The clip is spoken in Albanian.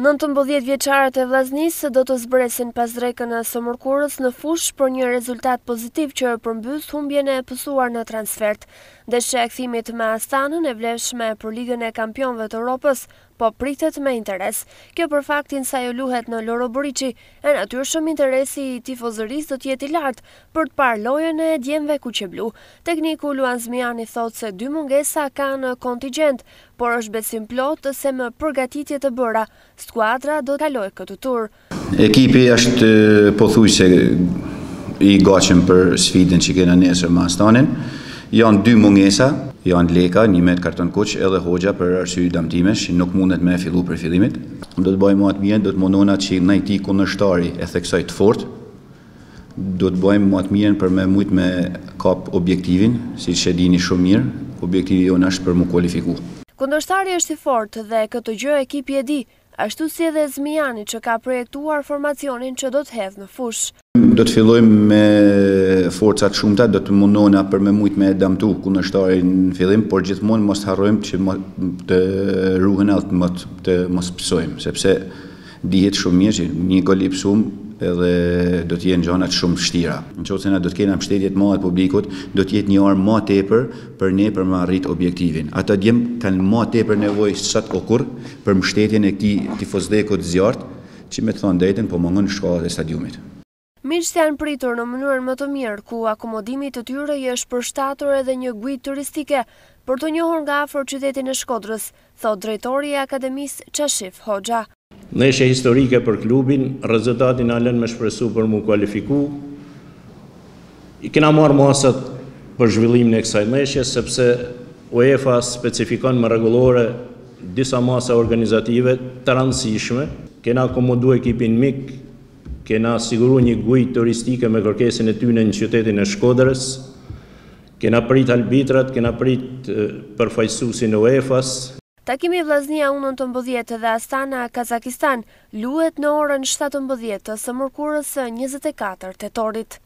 19 vjeqarët e vlaznisë do të zbresin pas drekën e sëmërkurës në fush për një rezultat pozitiv që e përmbys humbjen e pësuar në transfert. Deshe e këthimit me Astanën e vleshme për Ligën e Kampionve të Europës po pritet me interes. Kjo për faktin sa jo luhet në Loro Borici, e natyrë shumë interesi i tifozëris të tjeti lartë për të parë lojën e djemve ku që blu. Tekniku Luan Zmiani thotë se dy mungesa ka në kontigent, por është besim plot se më përgatitje të bëra, skuadra do të kalojë këtë tur. Ekipi është pëthuj po se i gacim për sfidin që kena njësër ma stanin, janë dy mungesa, janë leka, një metë karton kuq edhe hoxha për arsye dëmtimesh, nuk mundet me fillu për fillimit. Do të bëjmë më të mirë, do të mundona që në IT kundërshtari e theksoj të fortë. Do të bëjmë më të mirë për me mujt me kap objektivin, si që dini shumë mirë, objektivi jo është për mu kualifiku. Kundërshtari është i fortë dhe këtë gjë ekipi e di, ashtu si edhe Zmijani që ka projektuar formacionin që do të hedhë në fush. Do të fillojmë me forcat shumëta, do të mundona për me mujtë me damtu ku në shtarë në fillim, por gjithmonë mos të harrojmë që të ruhen altë më të mos pësojmë, sepse dihet shumë mirë që një golip shumë edhe do të jenë gjonat shumë të vështira. Në çonse na do të kenë mbështetje të madhe publikut, do të jetë një orë më tepër për ne për të rritë objektivin. Ata djem kanë më tepër nevojë se çat okur për mbështetjen e këtij tifozdekot zjartë, që me të thonë drejtën po mungon shkollat e stadiumit. Mirë se janë pritur në mënyrën më të mirë ku akomodimit të tyre i është përshtatur edhe një gujtë turistike për të njohur nga afër qytetit të Shkodrës, thot drejtori i akademisë Çashif Hoxha. Neshe historike për klubin, rezultatin alen me shpresu për mu kualifiku. I kena marrë masat për zhvillim në kësaj neshe, sepse UEFA specifikon më regulore disa masa organizative të rëndësishme. Kena komodu ekipin mikë, kena siguru një gujt turistike me kërkesin e tyne në qytetin e Shkodrës, kena prit albitrat, kena prit përfajsusin uefa s Takimi i vlaznia unën të mbëdhjetë dhe Astana, Kazakistan, luet në orën 7 të mbëdhjetë së mërkurës 24 të torit.